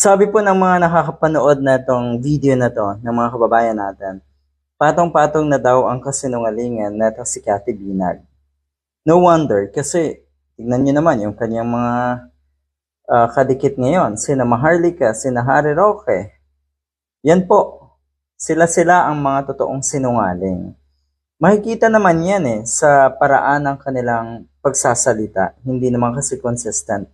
Sabi po ng mga nakakapanood na itong video na to ng mga kababayan natin, patong-patong na daw ang kasinungalingan na si Cathy Binag. No wonder, kasi tignan nyo naman yung kanyang mga uh, kadikit ngayon, sina Maharlika, sina Harry Roque. Yan po, sila-sila ang mga totoong sinungaling. Makikita naman yan eh sa paraan ng kanilang pagsasalita. Hindi naman kasi consistent.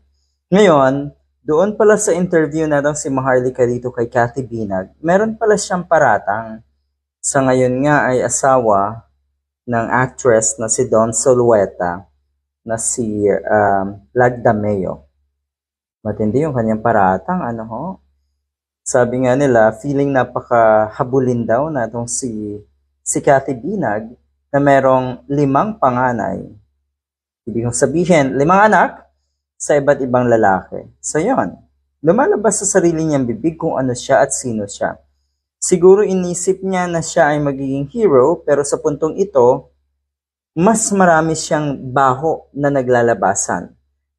Ngayon, doon pala sa interview natang si Maharlika dito kay Cathy Binag, meron pala siyang paratang. Sa ngayon nga ay asawa ng actress na si Don Solueta na si um, Lagda Mayo. Matindi yung kanyang paratang, ano ho? Sabi nga nila, feeling napakahabulin daw na itong si, si Cathy Binag na merong limang panganay. Ibig sabihin, limang anak sa iba't ibang lalaki. So yon, lumalabas sa sarili niyang bibig kung ano siya at sino siya. Siguro inisip niya na siya ay magiging hero pero sa puntong ito, mas marami siyang baho na naglalabasan.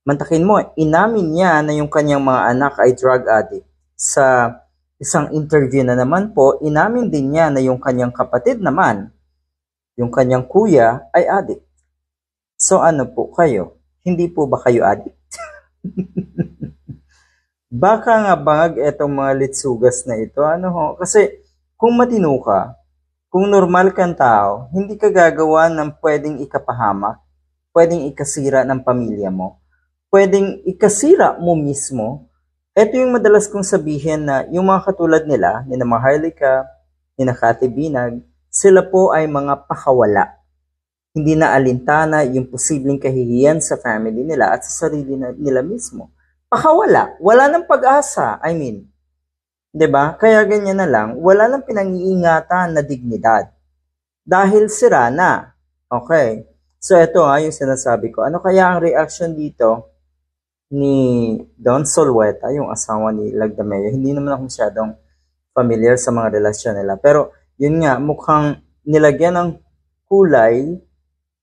Mantakin mo, inamin niya na yung kanyang mga anak ay drug addict. Sa isang interview na naman po, inamin din niya na yung kanyang kapatid naman, yung kanyang kuya ay addict. So ano po kayo? Hindi po ba kayo addict? Baka nga bangag etong mga litsugas na ito. Ano ho? Kasi kung matino ka, kung normal kang tao, hindi ka gagawa ng pwedeng ikapahamak, pwedeng ikasira ng pamilya mo, pwedeng ikasira mo mismo. Ito yung madalas kong sabihin na yung mga katulad nila, ni na Maharlika, ni na Binag, sila po ay mga pakawala hindi na alintana yung posibleng kahihiyan sa family nila at sa sarili nila mismo. Pakawala. Wala ng pag-asa. I mean, 'di ba? Kaya ganyan na lang, wala nang pinangiingatan na dignidad. Dahil sira na. Okay. So ito nga yung sinasabi ko. Ano kaya ang reaction dito ni Don Solueta, yung asawa ni Lagdameo? Hindi naman ako masyadong familiar sa mga relasyon nila. Pero yun nga, mukhang nilagyan ng kulay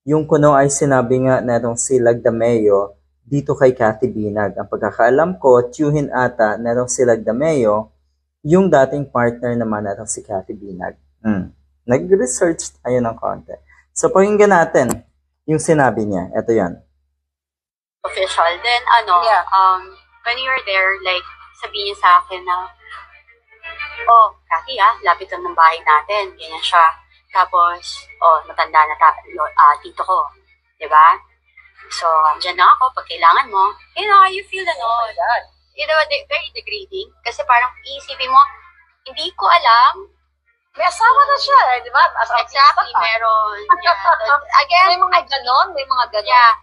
yung kuno ay sinabi nga netong si Lagdameo dito kay Cathy Binag. Ang pagkakaalam ko, tiyuhin ata netong si Lagdameo yung dating partner naman netong si Cathy Binag. Mm. Nag-research tayo ng konti. So, pakinggan natin yung sinabi niya. Ito yan. Official. Then, ano, yeah. um, when you were there, like, sabihin niya sa akin na, oh, Cathy ah, lapit ng bahay natin. Ganyan siya tapos, oh, matanda na ta- uh, tito ko. Di ba? So, andyan na ako pag kailangan mo. You know, you feel ano. Oh my God. You know, de- very degrading. Kasi parang iisipin mo, hindi ko alam. May asawa na siya, eh, di ba? Asawa exactly, pa. meron. Yeah. again, may mga ganon, may mga ganon. Yeah.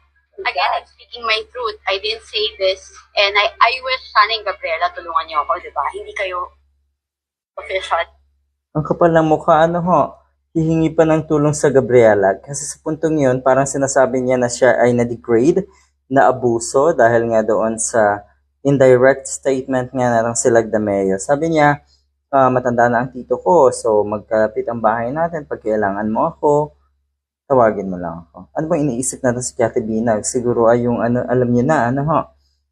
Oh again, I'm speaking my truth. I didn't say this. And I, I wish sana yung Gabriela tulungan niyo ako, di ba? Hindi kayo official. Ang kapal ng mukha, ano ho? hihingi pa ng tulong sa Gabriela. Kasi sa puntong yun, parang sinasabi niya na siya ay na-degrade, na-abuso dahil nga doon sa indirect statement nga ng Silag Dameyo. Sabi niya, uh, matanda na ang tito ko, so magkalapit ang bahay natin pag kailangan mo ako tawagin mo lang ako. Ano bang iniisip natin si Kate Binag? Siguro ay yung ano, alam niya na, ano ho,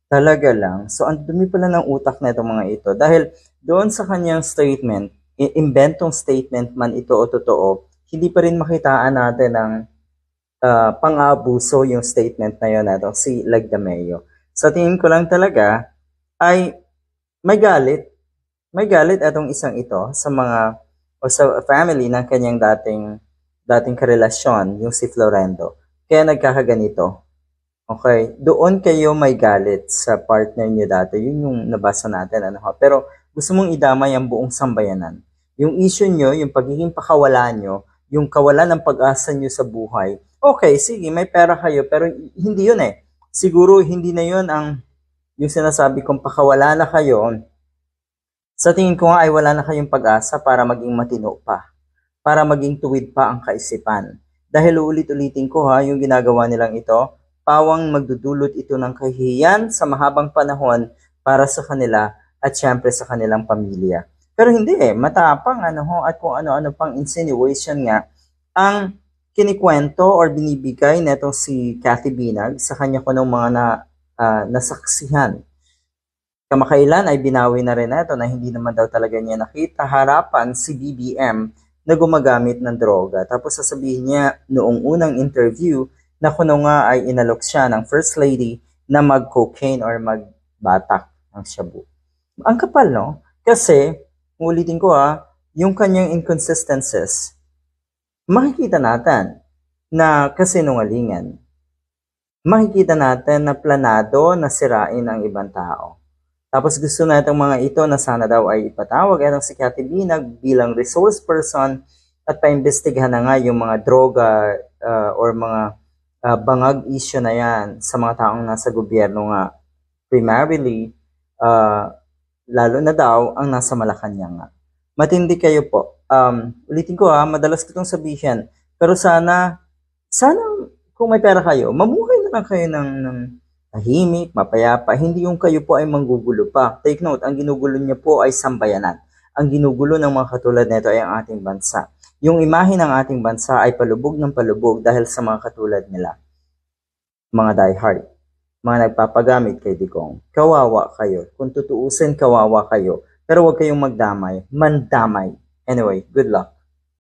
talaga lang. So, ang dumi pala ng utak na itong mga ito. Dahil doon sa kanyang statement, inventong statement man ito o totoo, hindi pa rin makitaan natin ng uh, ah, pang-abuso yung statement na yun nato, si Lagdameo. Sa tingin ko lang talaga, ay may galit. May galit itong isang ito sa mga o sa family ng kanyang dating dating karelasyon, yung si Florendo. Kaya nagkakaganito. Okay, doon kayo may galit sa partner niyo dati. Yun yung nabasa natin. Ano? Pero gusto mong idamay ang buong sambayanan. Yung issue nyo, yung pagiging pakawala nyo, yung kawalan ng pag-asa nyo sa buhay, okay, sige, may pera kayo, pero hindi yun eh. Siguro hindi na yun ang yung sinasabi kong pakawala na kayo. Sa tingin ko nga ay wala na kayong pag-asa para maging matino pa, para maging tuwid pa ang kaisipan. Dahil ulit-ulitin ko ha, yung ginagawa nilang ito, pawang magdudulot ito ng kahihiyan sa mahabang panahon para sa kanila at syempre sa kanilang pamilya. Pero hindi eh, matapang ano ho, at kung ano-ano pang insinuation nga ang kinikwento or binibigay netong si Kathy Binag sa kanya ko ng mga na, uh, nasaksihan. Kamakailan ay binawi na rin ito na hindi naman daw talaga niya nakita harapan si BBM na gumagamit ng droga. Tapos sasabihin niya noong unang interview na kuno ano nga ay inalok siya ng First Lady na mag-cocaine or magbatak ng shabu. Ang kapal, no? Kasi ulitin ko ha, ah, yung kanyang inconsistencies, makikita natin na kasinungalingan. Makikita natin na planado na sirain ang ibang tao. Tapos gusto na itong mga ito na sana daw ay ipatawag itong si Cathy Binag bilang resource person at paimbestigahan na nga yung mga droga uh, or mga uh, bangag issue na yan sa mga taong nasa gobyerno nga primarily uh, lalo na daw ang nasa Malacanang nga. Matindi kayo po. Um, ulitin ko ha, madalas ko itong sabihin. Pero sana, sana kung may pera kayo, mabuhay na lang kayo ng, ng tahimik, mapayapa. Hindi yung kayo po ay manggugulo pa. Take note, ang ginugulo niya po ay sambayanan. Ang ginugulo ng mga katulad nito ay ang ating bansa. Yung imahe ng ating bansa ay palubog ng palubog dahil sa mga katulad nila. Mga diehard mga nagpapagamit kay Digong. Kawawa kayo. Kung tutuusin, kawawa kayo. Pero huwag kayong magdamay. Mandamay. Anyway, good luck.